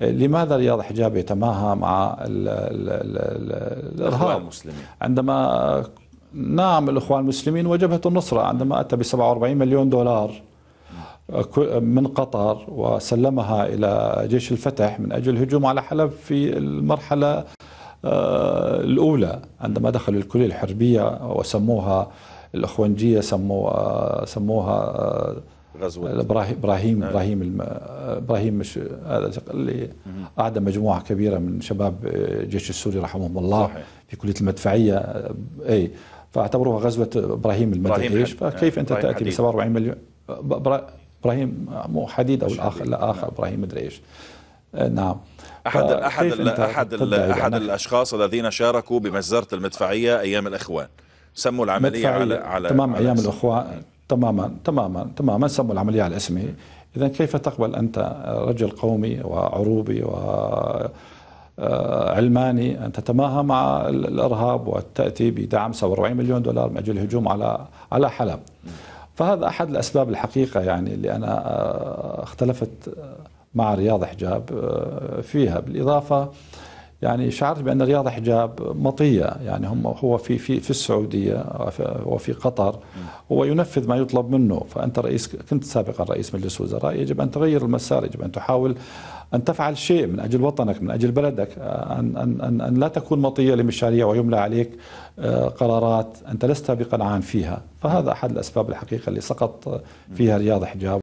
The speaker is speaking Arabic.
لماذا رياض حجاب يتماهى مع الارهاب المسلمين عندما نعم الاخوان المسلمين وجبهه النصره عندما اتى ب 47 مليون دولار من قطر وسلمها الى جيش الفتح من اجل الهجوم على حلب في المرحله آه، الاولى عندما دخلوا الكليه الحربيه وسموها الاخوانجيه آه، سموها سموها آه، غزوه ابراهيم ابراهيم نعم. ابراهيم ابراهيم مش هذا اللي قعد مجموعه كبيره من شباب الجيش السوري رحمهم الله صحيح. في كليه المدفعيه اي فاعتبروها غزوه ابراهيم المدفعيه فكيف إيه، انت تاتي ب 47 مليون ابراهيم مو حديد او الاخر لا اخر نعم. ابراهيم مدري ايش آه، نعم احد احد احد يعني؟ احد الاشخاص الذين شاركوا بمجزره المدفعيه ايام الاخوان سموا العمليه على على تمام على ايام الاخوان تماما تماما تماما سموا العملية على اسمه إذا كيف تقبل أنت رجل قومي وعروبي و آه، علماني أن تتماهى مع الإرهاب وتأتي بدعم 47 مليون دولار من أجل الهجوم على على حلب فهذا أحد الأسباب الحقيقة يعني اللي أنا آه، اختلفت مع رياض حجاب آه، فيها بالإضافة يعني شعرت بان الرياضه حجاب مطيه يعني هم هو في في في السعوديه وفي قطر هو ينفذ ما يطلب منه فانت رئيس كنت سابقا رئيس مجلس وزراء يجب ان تغير المسار يجب ان تحاول ان تفعل شيء من اجل وطنك من اجل بلدك ان ان ان, أن لا تكون مطيه لمشاريع ويملى عليك آه، قرارات انت لست بقنعان فيها فهذا احد الاسباب الحقيقه اللي سقط فيها رياض حجاب